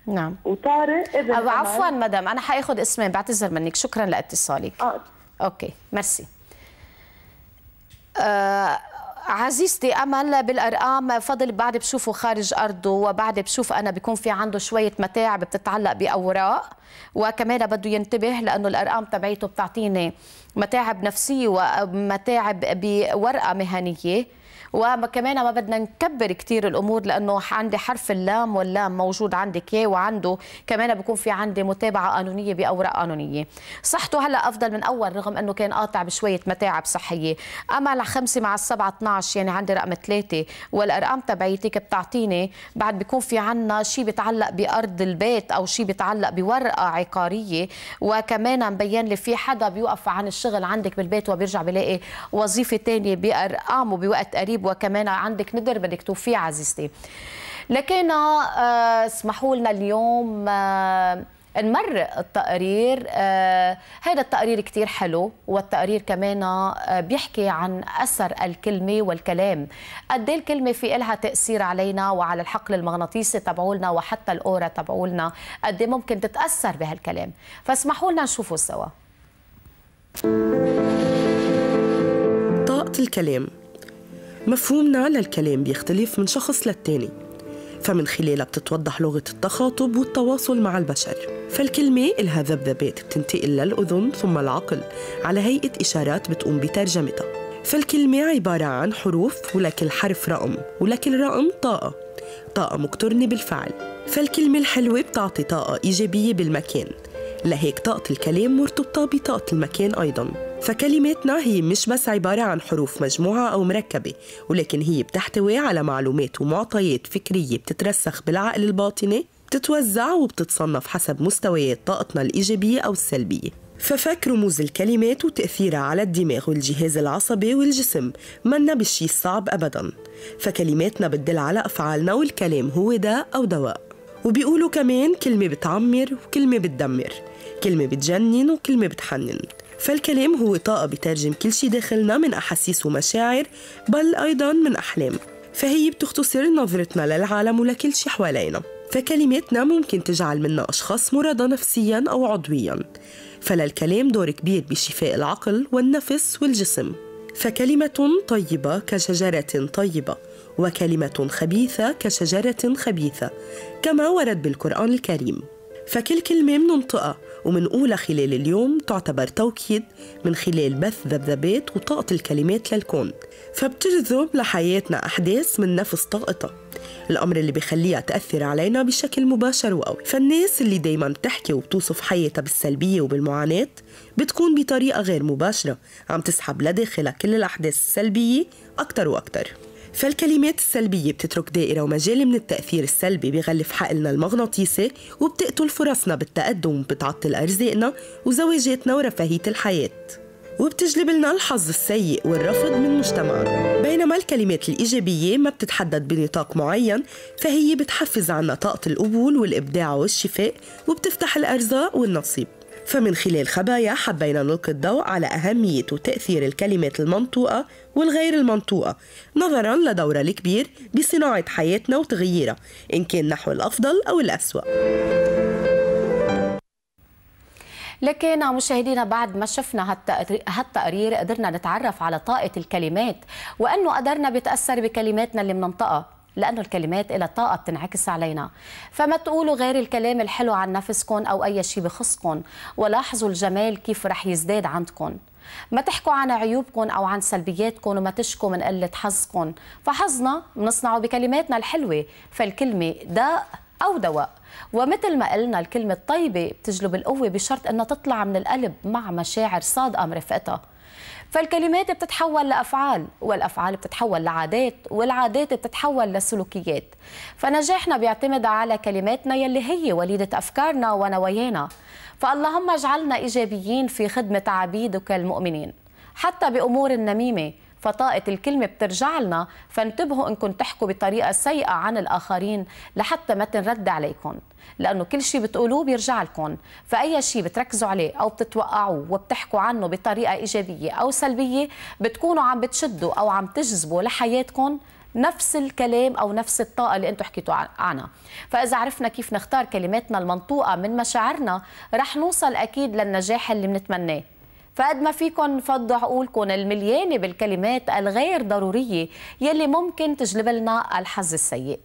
نعم وطارق ابن أو عفوا مدام انا حاخذ اسمين بعتذر منك شكرا لاتصالك اه اوكي ميرسي آه عزيزتي امل بالارقام فضل بعد بشوفه خارج ارضه وبعد بشوف انا بيكون في عنده شويه متاعب بتتعلق باوراق وكمان بده ينتبه لانه الارقام تبعيته بتعطيني متاعب نفسيه ومتاعب بورقه مهنيه وكمان ما بدنا نكبر كثير الامور لانه عندي حرف اللام واللام موجود عندك كي وعنده كمان بكون في عندي متابعه قانونيه باوراق قانونيه صحته هلا افضل من اول رغم انه كان قاطع بشويه متاعب صحيه اما على 5 مع 7 12 يعني عندي رقم 3 والارقام تبعيتك بتعطيني بعد بكون في عنا شيء بيتعلق بارض البيت او شيء بيتعلق بورقه عقاريه وكمان مبين لي في حدا بيوقف عن الشغل عندك بالبيت وبيرجع بيلاقي وظيفه ثانيه بارقامه بوقت قريب الجانب طيب، وكمان عندك ندر بدك توفي عزيزتي لكن آه، اسمحوا لنا اليوم آه، نمرق التقرير آه، هذا التقرير كتير حلو والتقرير كمان بيحكي عن أثر الكلمة والكلام قد إيه الكلمة في إلها تأثير علينا وعلى الحقل المغناطيسي تبعولنا وحتى الأورا تبعولنا قد إيه ممكن تتأثر بهالكلام فاسمحوا لنا نشوفه سوا طاقة الكلام مفهومنا للكلام بيختلف من شخص للتاني فمن خلالها بتتوضح لغة التخاطب والتواصل مع البشر فالكلمة إلها ذبذبات بتنتقل للأذن ثم العقل على هيئة إشارات بتقوم بترجمتها فالكلمة عبارة عن حروف ولكل حرف رقم ولكل رقم طاقة طاقة مقترنة بالفعل فالكلمة الحلوة بتعطي طاقة إيجابية بالمكان لهيك طاقة الكلام مرتبطة بطاقة المكان أيضاً فكلماتنا هي مش بس عبارة عن حروف مجموعة أو مركبة ولكن هي بتحتوي على معلومات ومعطيات فكرية بتترسخ بالعقل الباطني بتتوزع وبتتصنف حسب مستويات طاقتنا الإيجابية أو السلبية ففك رموز الكلمات وتأثيرها على الدماغ والجهاز العصبي والجسم منا بالشي الصعب أبدا فكلماتنا بتدل على أفعالنا والكلام هو داء أو دواء وبيقولوا كمان كلمة بتعمر وكلمة بتدمر كلمة بتجنن وكلمة بتحنن فالكلام هو طاقة بترجم كل شي داخلنا من أحاسيس ومشاعر بل أيضا من أحلام فهي بتختصر نظرتنا للعالم ولكل شي حوالينا فكلماتنا ممكن تجعل منا أشخاص مرضى نفسيا أو عضويا فللكلام دور كبير بشفاء العقل والنفس والجسم فكلمة طيبة كشجرة طيبة وكلمة خبيثة كشجرة خبيثة كما ورد بالقرآن الكريم فكل كلمة مننطقها ومن أولى خلال اليوم تعتبر توكيد من خلال بث ذبذبات وطاقة الكلمات للكون فبتجذب لحياتنا أحداث من نفس طاقتها الأمر اللي بيخليها تأثر علينا بشكل مباشر وقوي فالناس اللي دايما بتحكي وبتوصف حياتها بالسلبية وبالمعاناة بتكون بطريقة غير مباشرة عم تسحب لداخلها كل الأحداث السلبية أكتر وأكتر فالكلمات السلبية بتترك دائرة ومجال من التأثير السلبي بغلف حقلنا المغناطيسي وبتقتل فرصنا بالتقدم وبتعطل أرزاقنا وزواجاتنا ورفاهية الحياة وبتجلب لنا الحظ السيء والرفض من مجتمعنا بينما الكلمات الإيجابية ما بتتحدد بنطاق معين فهي بتحفز عنا طاقة القبول والإبداع والشفاء وبتفتح الأرزاق والنصيب فمن خلال خبايا حبينا نلقي الضوء على أهمية وتأثير الكلمات المنطوقة والغير المنطوقة نظرا لدورها الكبير بصناعة حياتنا وتغييرها إن كان نحو الأفضل أو الأسوأ لكن مشاهدينا بعد ما شفنا هالتقرير قدرنا نتعرف على طاقة الكلمات وأنه قدرنا بيتأثر بكلماتنا اللي بننطقها لأنه الكلمات لها طاقة بتنعكس علينا فما تقولوا غير الكلام الحلو عن نفسكم أو أي شيء بخصكم ولاحظوا الجمال كيف رح يزداد عندكم ما تحكوا عن عيوبكم أو عن سلبياتكم وما تشكوا من قلة حظكم فحظنا بنصنعه بكلماتنا الحلوة فالكلمة داء أو دواء ومثل ما قلنا الكلمة الطيبة بتجلب القوة بشرط أنها تطلع من القلب مع مشاعر صادقة مرفقتها فالكلمات بتتحول لأفعال والأفعال بتتحول لعادات والعادات بتتحول لسلوكيات فنجاحنا بيعتمد على كلماتنا يلي هي وليدة أفكارنا ونوايانا فاللهم اجعلنا إيجابيين في خدمة عبيدك المؤمنين حتى بأمور النميمة فطاقة الكلمة بترجع لنا فانتبهوا انكم تحكوا بطريقة سيئة عن الآخرين لحتى ما تنرد عليكم لأنه كل شيء بتقولوه بيرجع لكم فأي شيء بتركزوا عليه أو بتتوقعوه وبتحكوا عنه بطريقة إيجابية أو سلبية بتكونوا عم بتشدوا أو عم تجذبوا لحياتكم نفس الكلام او نفس الطاقه اللي انتم حكيتوا عنها فاذا عرفنا كيف نختار كلماتنا المنطوقه من مشاعرنا رح نوصل اكيد للنجاح اللي بنتمناه فقد ما فيكم فضوا عقولكم المليانه بالكلمات الغير ضروريه يلي ممكن تجلب لنا الحظ السيء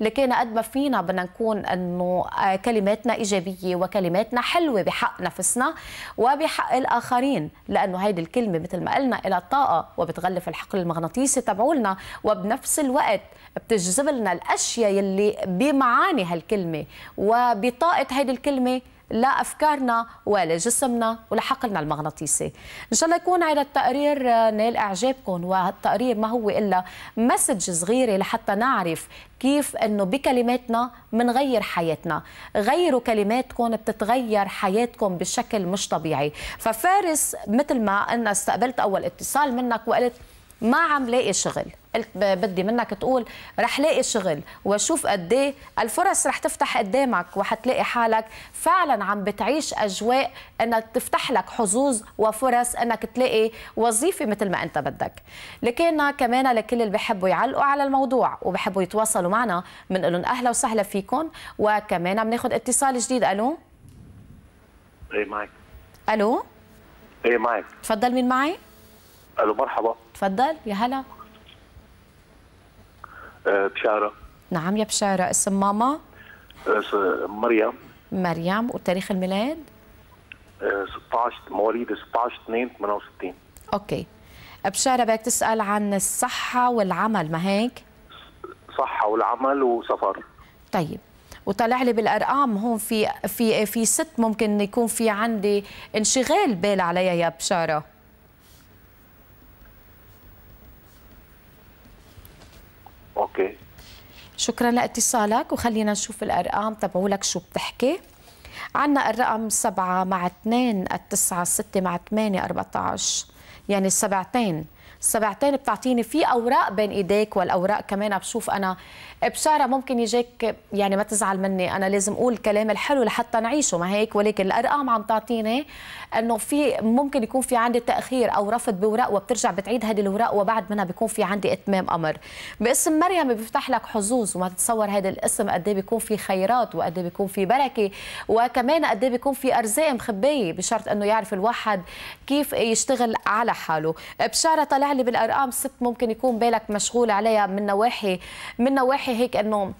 لكن قد ما فينا بدنا نكون انه آه، كلماتنا ايجابيه وكلماتنا حلوه بحق نفسنا وبحق الاخرين لانه هيدي الكلمه مثل ما قلنا الى طاقه وبتغلف الحقل المغناطيسي تبعولنا وبنفس الوقت بتجذب لنا الاشياء يلي بمعاني هالكلمه وبطاقه هيدي الكلمه لافكارنا ولجسمنا ولحقلنا المغناطيسي ان شاء الله يكون هذا التقرير آه، نال اعجابكم والتقرير ما هو الا مسج صغيره لحتى نعرف كيف انه بكلماتنا بنغير حياتنا غيروا كلماتكم بتتغير حياتكم بشكل مش طبيعي ففارس مثل ما انا استقبلت اول اتصال منك وقلت ما عم لاقي شغل قلت بدي منك تقول رح لاقي شغل وشوف قد الفرص رح تفتح قدامك وحتلاقي حالك فعلا عم بتعيش اجواء انك تفتح لك حظوظ وفرص انك تلاقي وظيفه مثل ما انت بدك لكن كمان لكل اللي بحبوا يعلقوا على الموضوع وبحبوا يتواصلوا معنا بنقول لهم اهلا وسهلا فيكم وكمان عم ناخذ اتصال جديد الو ايه معك الو ايه معك تفضل مين معي الو مرحبا تفضل يا هلا أه، بشارة نعم يا بشارة اسم ماما أه، مريم مريم وتاريخ الميلاد 16 أه، مواليد 16 2 68 اوكي بشارة بدك تسأل عن الصحة والعمل ما هيك؟ صحة والعمل وسفر طيب وطلع لي بالارقام هون في في في ست ممكن يكون في عندي انشغال بال عليها يا بشاره اوكي شكرا لاتصالك وخلينا نشوف الارقام تبعولك طيب، شو بتحكي عندنا الرقم 7 مع 2 9 6 مع 8 14 يعني السبعتين السبعتين بتعطيني في اوراق بين ايديك والاوراق كمان بشوف انا بشاره ممكن يجيك يعني ما تزعل مني انا لازم اقول الكلام الحلو لحتى نعيشه ما هيك ولكن الارقام عم تعطيني انه في ممكن يكون في عندي تاخير او رفض بوراق وبترجع بتعيد هذه الاوراق وبعد منها بيكون في عندي اتمام امر باسم مريم بيفتح لك حظوظ وما تتصور هذا الاسم قد ايه بيكون في خيرات وقد ايه بيكون في بركه وكمان قد ايه بيكون في ارزاق مخبيه بشرط انه يعرف الواحد كيف يشتغل على حاله بشاره طلع لي بالارقام ست ممكن يكون بالك مشغول عليها من نواحي من نواحي هيك انه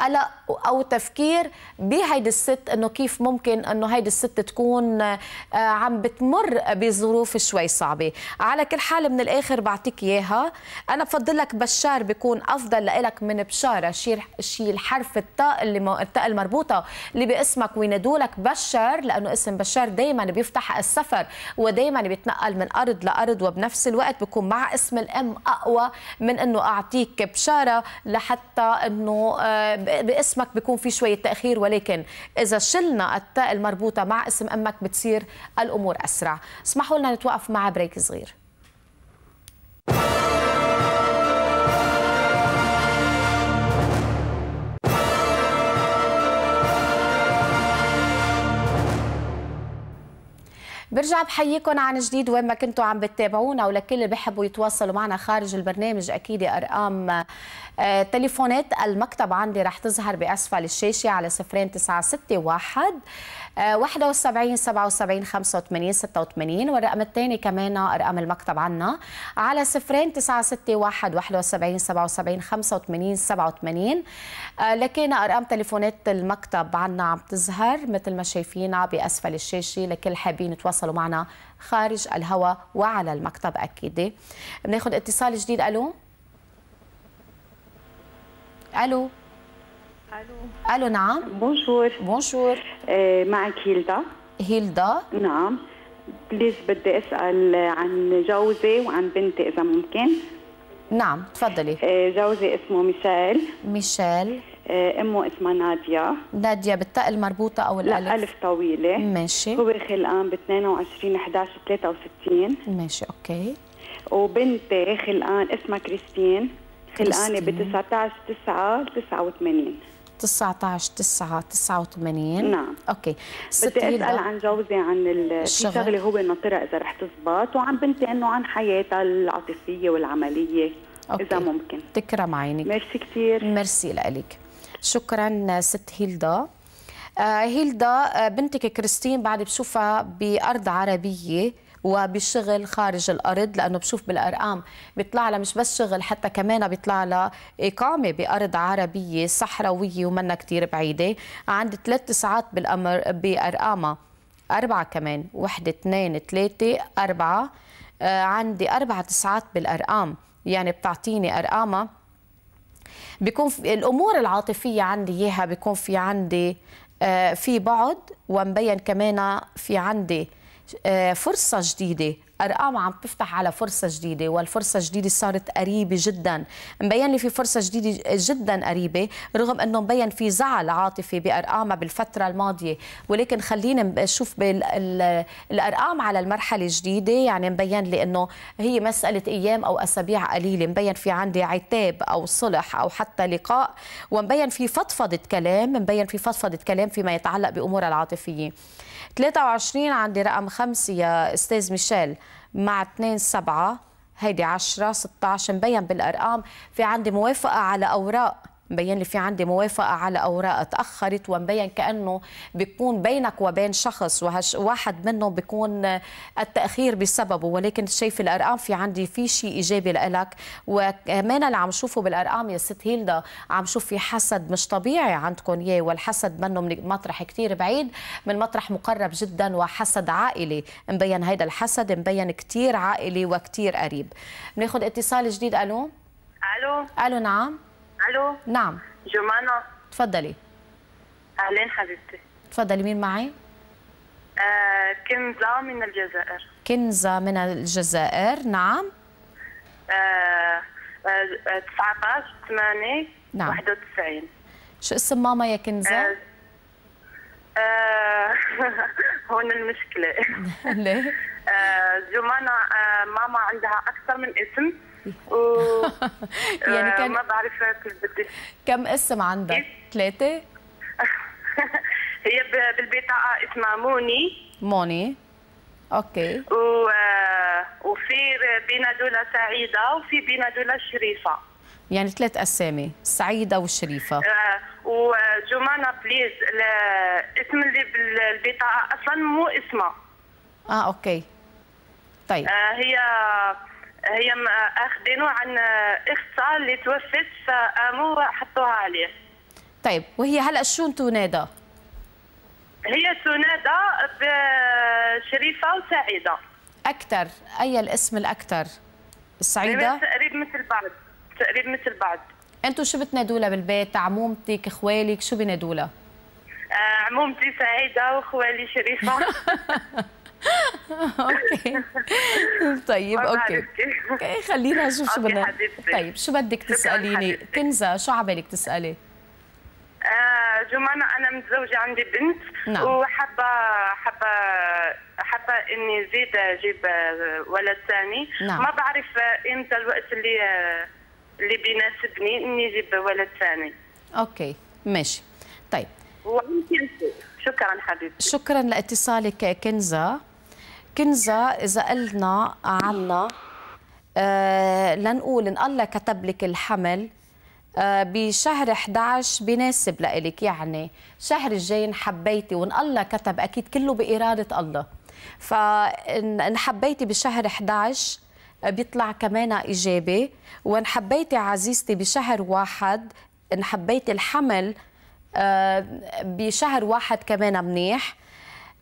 قلق او تفكير بهيدي الست انه كيف ممكن انه هيدي الست تكون آه، عم بتمر بظروف شوي صعبه على كل حال من الاخر بعطيك اياها انا بفضل لك بشار بيكون افضل لك من بشاره شيل شيل حرف التاء اللي التاء المربوطه اللي باسمك وينادوا لك بشار لانه اسم بشار دائما بيفتح السفر ودائما بيتنقل من ارض لارض وبنفس الوقت بيكون مع اسم الام اقوى من انه اعطيك بشاره لحتى انه آه، باسمك بيكون في شويه تاخير ولكن اذا شلنا التاء المربوطه مع اسم امك بتصير الامور اسرع اسمحوا لنا نتوقف مع بريك صغير برجع بحييكم عن جديد وين ما كنتوا عم بتتابعونا ولكل اللي بحبوا يتواصلوا معنا خارج البرنامج اكيد ارقام آه، تليفونات المكتب عندي رح تظهر باسفل الشاشه على 0961 71 77 85 86 والرقم الثاني كمان رقم المكتب عنا على صفرين 961 71 77 85 87 لكينا ارقام تليفونات المكتب عنا عم تظهر مثل ما شايفين باسفل الشاشه لكل حابين يتواصلوا معنا خارج الهواء وعلى المكتب اكيد بناخذ اتصال جديد الو الو الو الو نعم بونجور بونجور آه، معك هيلدا هيلدا نعم بليز بدي اسال عن جوزي وعن بنتي اذا ممكن نعم تفضلي آه، جوزي اسمه ميشيل ميشيل آه، امه اسمها ناديا ناديا بالتاء المربوطه او الالف لا الف طويله ماشي هو خلقان ب 22 11 63 ماشي اوكي وبنتي خلقان اسمها كريستين خلقانه ب 19 9 89 19 9 89 نعم اوكي بدي اسال عن جوزي عن الشغل. شغله هو ناطرها اذا رح تزبط وعن بنتي انه عن حياتها العاطفيه والعمليه أوكي. اذا ممكن تكرم عينك ميرسي كثير ميرسي لك شكرا ست هيلدا آه، هيلدا آه، بنتك كريستين بعد بشوفها بارض عربيه وبشغل خارج الارض لانه بشوف بالارقام بيطلع لها مش بس شغل حتى كمان بيطلع لها اقامه بارض عربيه صحراويه ومنها كثير بعيده عند ثلاث ساعات بالامر بارقامها أربعة كمان واحدة اثنين ثلاثة أربعة آه عندي أربعة تسعات بالأرقام يعني بتعطيني أرقامها بيكون في الأمور العاطفية عندي إياها بيكون في عندي آه في بعد ومبين كمان في عندي آه، فرصة جديدة أرقام عم تفتح على فرصة جديدة والفرصة الجديدة صارت قريبة جدا مبين لي في فرصة جديدة جدا قريبة رغم أنه مبين في زعل عاطفي بأرقامها بالفترة الماضية ولكن خلينا نشوف الأرقام على المرحلة الجديدة يعني مبين لي أنه هي مسألة أيام أو أسابيع قليلة مبين في عندي عتاب أو صلح أو حتى لقاء ومبين في فضفضة كلام مبين في فضفضة كلام فيما يتعلق بأمورها العاطفية 23 عندي رقم خمسة يا استاذ ميشيل مع 2 7 هيدي 10 16 مبين بالارقام في عندي موافقه على اوراق مبين لي في عندي موافقه على اوراق تاخرت ومبين كانه بيكون بينك وبين شخص واحد منهم بيكون آه، التاخير بسببه ولكن شايف الارقام في عندي في شيء ايجابي لك وكمان اللي عم شوفه بالارقام يا ست هيلدا عم شوف في حسد مش طبيعي عندكم اياه والحسد منه من مطرح كثير بعيد من مطرح مقرب جدا وحسد عائلي مبين هيدا الحسد مبين كثير عائلي وكثير قريب بناخذ اتصال جديد الو الو الو نعم الو نعم جمانة تفضلي اهلين حبيبتي تفضلي مين معي؟ آه، كنزة من الجزائر كنزة من الجزائر نعم آه 19 آه، 8 نعم 91 شو اسم ماما يا كنزة؟ آه, آه، هون المشكلة ليه؟ آه جمانة آه ماما عندها أكثر من اسم يعني كان آه، ما بعرف بدي كم اسم عندك؟ إيه؟ ثلاثة؟ هي بالبطاقة آه، اسمها موني موني اوكي و... آه، وفي بينا دولا سعيدة وفي بينا دولا شريفة يعني ثلاث اسامي سعيده والشريفه آه وجمانه بليز الاسم اللي بالبطاقه اصلا مو اسمها اه اوكي طيب آه هي هي اخذينه عن اختها اللي توفت فقاموا حطوها عليه طيب وهي هلا شو تنادى هي تنادى بشريفه وسعيدة أكثر أي الاسم الأكثر؟ السعيدة؟ تقريب مثل بعض تقريب مثل بعض انتم شو بتنادوا لها بالبيت؟ عمومتك، خوالك، شو بينادوا لها؟ آه، عمومتي سعيدة وخوالي شريفة اوكي طيب اوكي اوكي خلينا نشوف شو بدنا طيب شو بدك تساليني كنزه شو عبالك تسالي آه، جمانة أنا متزوجة عندي بنت نعم. وحابة حابة حابة إني زيد أجيب ولد ثاني نعم. ما بعرف إمتى الوقت اللي اللي بيناسبني إني أجيب ولد ثاني أوكي ماشي طيب شكرا حبيبتي شكرا لاتصالك كنزة كنزة إذا قلنا عنا آه لنقول إن الله كتب لك الحمل آه بشهر 11 بناسب لإلك يعني شهر الجاي حبيتي وإن الله كتب أكيد كله بإرادة الله فإن حبيتي بشهر 11 آه، بيطلع كمان إجابة وإن حبيتي عزيزتي بشهر واحد إن حبيتي الحمل آه، بشهر واحد كمان منيح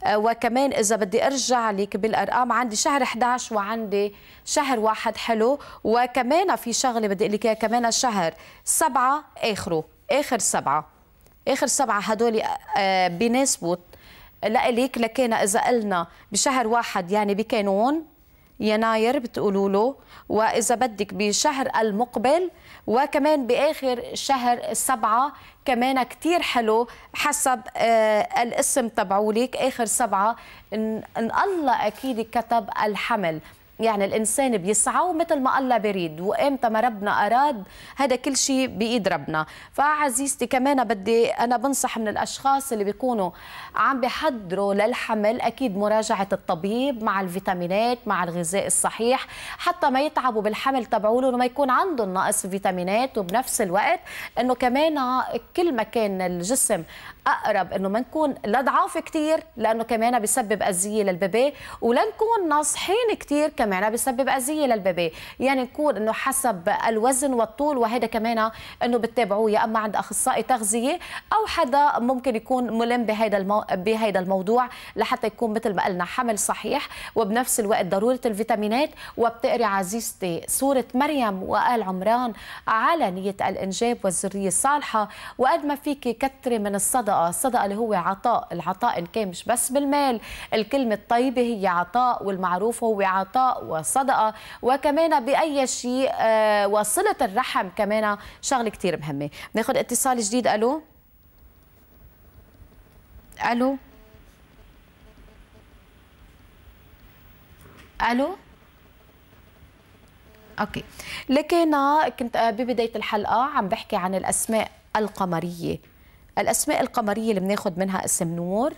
آه، وكمان اذا بدي ارجع لك بالارقام عندي شهر 11 وعندي شهر واحد حلو وكمان في شغله بدي اقول لك كمان شهر سبعه اخره اخر سبعه اخر سبعه هدول آه، بيناسبوا لإلك لكان اذا قلنا بشهر واحد يعني بكانون يناير بتقولوا له واذا بدك بشهر المقبل وكمان باخر شهر سبعة كمان كتير حلو حسب آه، الاسم تبعولك اخر سبعة إن الله اكيد كتب الحمل يعني الإنسان بيسعى ومثل ما الله بريد وإمتى ما ربنا أراد هذا كل شيء بإيد ربنا فعزيزتي كمان بدي أنا بنصح من الأشخاص اللي بيكونوا عم بيحضروا للحمل أكيد مراجعة الطبيب مع الفيتامينات مع الغذاء الصحيح حتى ما يتعبوا بالحمل تبعولهم وما يكون عندهم نقص فيتامينات وبنفس الوقت انه كمان كل ما كان الجسم اقرب انه ما نكون لا ضعاف كثير لانه كمان بيسبب اذيه للبيبي ولنكون ناصحين كثير كمان بيسبب اذيه للبيبي يعني يكون انه حسب الوزن والطول وهذا كمان انه بتتابعوه يا اما عند اخصائي تغذيه او حدا ممكن يكون ملم بهذا المو... بهذا الموضوع لحتى يكون مثل ما قلنا حمل صحيح وبنفس الوقت ضروره الفيتامينات وبتقري عزيزتي صوره مريم وال عمران على نيه الانجاب والذريه الصالحه وقد ما فيك كتري من الصدقه الصدقه اللي هو عطاء العطاء ان كان مش بس بالمال الكلمه الطيبه هي عطاء والمعروف هو عطاء وصدقه وكمان باي شيء آه، وصله الرحم كمان شغله كثير مهمه بناخذ اتصال جديد الو الو الو اوكي لكن كنت آه، ببدايه الحلقه عم بحكي عن الاسماء القمريه الاسماء القمريه اللي بناخذ منها اسم نور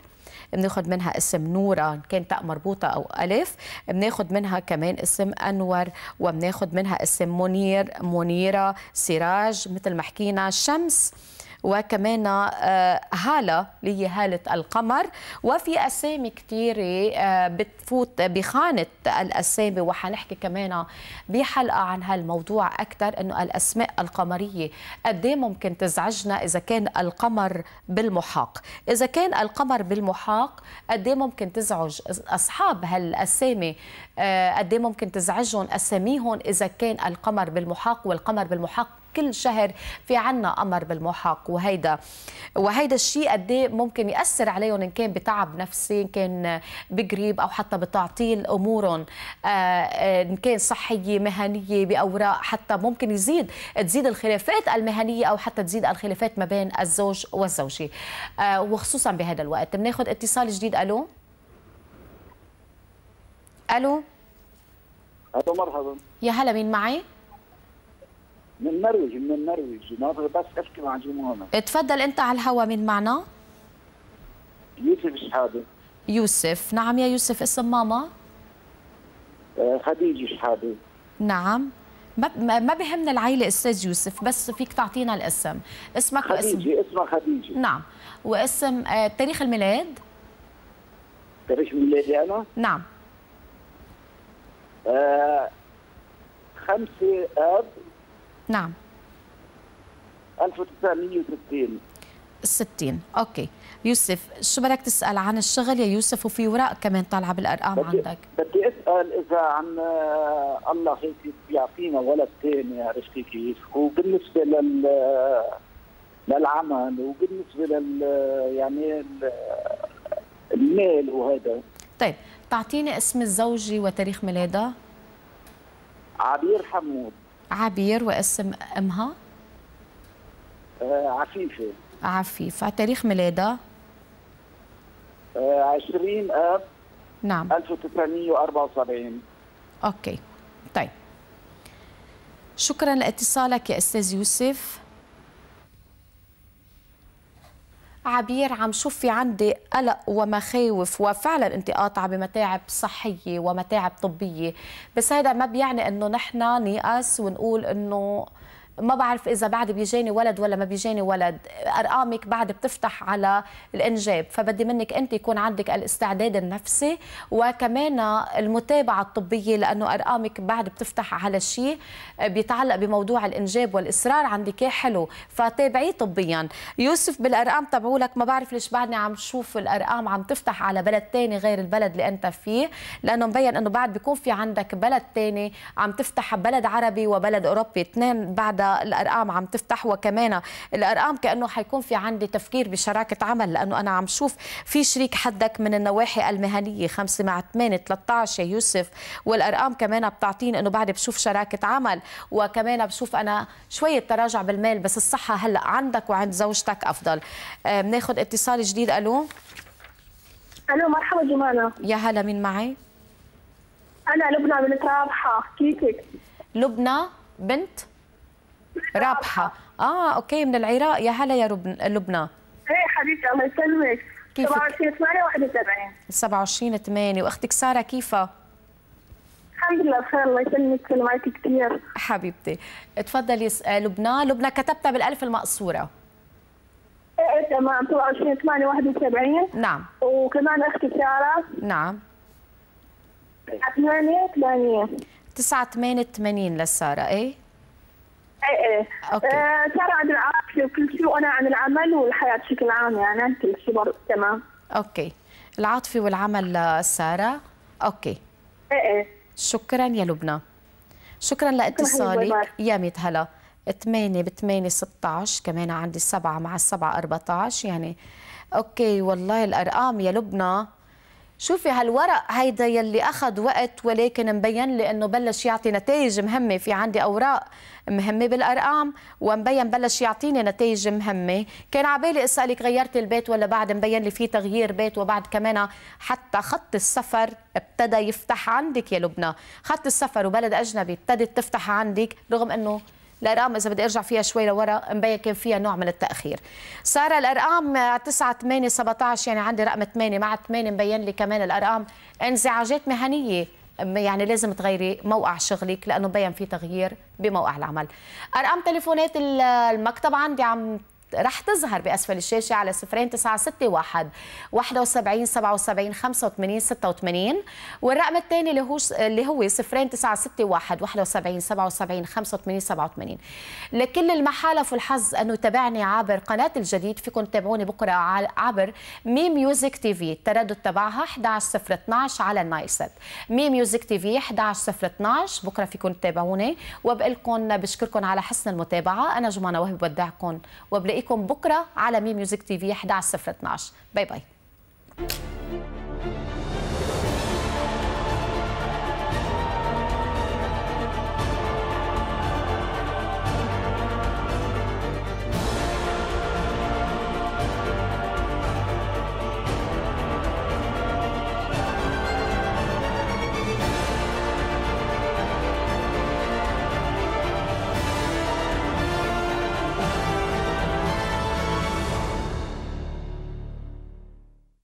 بناخذ منها اسم نورا ان كان تاء مربوطه او الف بناخذ منها كمان اسم انور وبناخذ منها اسم منير منيره سراج مثل ما حكينا شمس وكمان آه، هالة اللي هي هالة القمر وفي أسامي كثيرة آه، بتفوت بخانة الأسامي وحنحكي كمان بحلقة عن هالموضوع أكثر أنه الأسماء القمرية قد إيه ممكن تزعجنا إذا كان القمر بالمحاق إذا كان القمر بالمحاق قد إيه ممكن تزعج أصحاب هالأسامي آه، قد إيه ممكن تزعجهم أساميهم إذا كان القمر بالمحاق والقمر بالمحاق كل شهر في عنا قمر بالمحاق وهيدا وهيدا الشيء قد إيه ممكن ياثر عليهم ان كان بتعب نفسي ان كان بقريب او حتى بتعطيل امورهم آه، آه، ان كان صحيه مهنيه باوراق حتى ممكن يزيد تزيد الخلافات المهنيه او حتى تزيد الخلافات ما بين الزوج والزوجه آه، وخصوصا بهذا الوقت بناخذ اتصال جديد الو الو الو مرحبا يا هلا مين معي؟ من النرويج من النرويج ناطر بس احكي مع جمهورنا تفضل انت على الهوا من معنا يوسف شحاده يوسف نعم يا يوسف اسم ماما آه، خديجه شحاده نعم ما ما بهمنا العائله استاذ يوسف بس فيك تعطينا الاسم اسمك خديجي. واسم خديجه اسمها خديجه نعم واسم آه، تاريخ الميلاد تاريخ ميلادي انا نعم آه اب نعم 1960 60 اوكي يوسف شو بدك تسال عن الشغل يا يوسف وفي وراء كمان طالعه بالارقام بدي عندك بدي اسال اذا عن آه، الله هيك بيعطينا ولد ثاني عرفتي كيف وبالنسبه لل آه، للعمل وبالنسبه لل آه، يعني المال وهذا طيب تعطيني اسم الزوجه وتاريخ ميلادها عبير حمود عبير واسم امها آه، عفيفه عفيفه تاريخ ميلادها آه، 20 اب نعم 1974 اوكي طيب شكرا لاتصالك يا استاذ يوسف عبير عم شوف في عندي قلق ومخاوف وفعلا انت قاطعة بمتاعب صحيه ومتاعب طبيه بس هذا ما بيعني انه نحن نيأس ونقول انه ما بعرف اذا بعد بيجيني ولد ولا ما بيجيني ولد ارقامك بعد بتفتح على الانجاب فبدي منك انت يكون عندك الاستعداد النفسي وكمان المتابعه الطبيه لانه ارقامك بعد بتفتح على شيء آه، بيتعلق بموضوع الانجاب والاصرار عندك حلو فتابعيه طبيا يوسف بالارقام تبعولك ما بعرف ليش بعدني عم شوف الارقام عم تفتح على بلد ثاني غير البلد اللي انت فيه لانه مبين انه بعد بيكون في عندك بلد ثاني عم تفتح بلد عربي وبلد اوروبي اثنين بعد الارقام عم تفتح وكمان الارقام كانه حيكون في عندي تفكير بشراكه عمل لانه انا عم شوف في شريك حدك من النواحي المهنيه 5 مع 8 13 يوسف والارقام كمان بتعطيني انه بعد بشوف شراكه عمل وكمان بشوف انا شويه تراجع بالمال بس الصحه هلا عندك وعند زوجتك افضل آه، بناخذ اتصال جديد الو الو مرحبا جمانه يا هلا مين معي؟ انا لبنى بنت رابحه كيفك؟ لبنى بنت رابحه اه اوكي من العراق يا هلا يا لبنى ايه حبيبتي الله يسلمك 27 8 71 27 8 واختك ساره كيفها الحمد لله بخير الله يسلمك سلمك كثير حبيبتي تفضلي لبنى لبنى كتبتها بالالف المقصوره ايه, إيه، تمام 27 8 71 نعم وكمان اختي ساره نعم 8 8 9 8 80 للساره ايه إيه،, ايه اوكي ساره ترى عن العائله وكل شيء وانا عن العمل والحياه بشكل عام يعني كل شيء تمام اوكي العاطفه والعمل آه، ساره اوكي إيه،, ايه شكرا يا لبنى شكرا لاتصالك يا ميت هلا 8 ب 8 16 كمان عندي 7 مع 7 14 يعني اوكي والله الارقام يا لبنى شوفي هالورق هيدا يلي اخذ وقت ولكن مبين لي انه بلش يعطي نتائج مهمه في عندي اوراق مهمه بالارقام ومبين بلش يعطيني نتائج مهمه كان عبالي اسالك غيرت البيت ولا بعد مبين لي في تغيير بيت وبعد كمان حتى خط السفر ابتدى يفتح عندك يا لبنى خط السفر وبلد اجنبي ابتدت تفتح عندك رغم انه الارقام اذا بدي ارجع فيها شوي لورا مبين كان فيها نوع من التاخير ساره الارقام 9 8 17 يعني عندي رقم 8 مع 8 مبين لي كمان الارقام انزعاجات مهنيه يعني لازم تغيري موقع شغلك لانه مبين في تغيير بموقع العمل ارقام تليفونات المكتب عندي عم رح تظهر بأسفل الشاشة على صفرين وسبعين 71 77 85 86 والرقم الثاني اللي هو اللي هو صفرين وسبعين 71 وثمانين 85 87 لكل المحالف والحظ أنه تابعني عبر قناة الجديد فيكم تتابعوني بكرة عبر مي ميوزك تي في التردد تبعها 11012 على النايسات مي ميوزك تي في 11012 بكرة فيكم تتابعوني وبقول لكم بشكركم على حسن المتابعة أنا جمانة وهبي بودعكم وبلاقي بلاقيكم بكره على مي ميوزك تي في 11 012 باي باي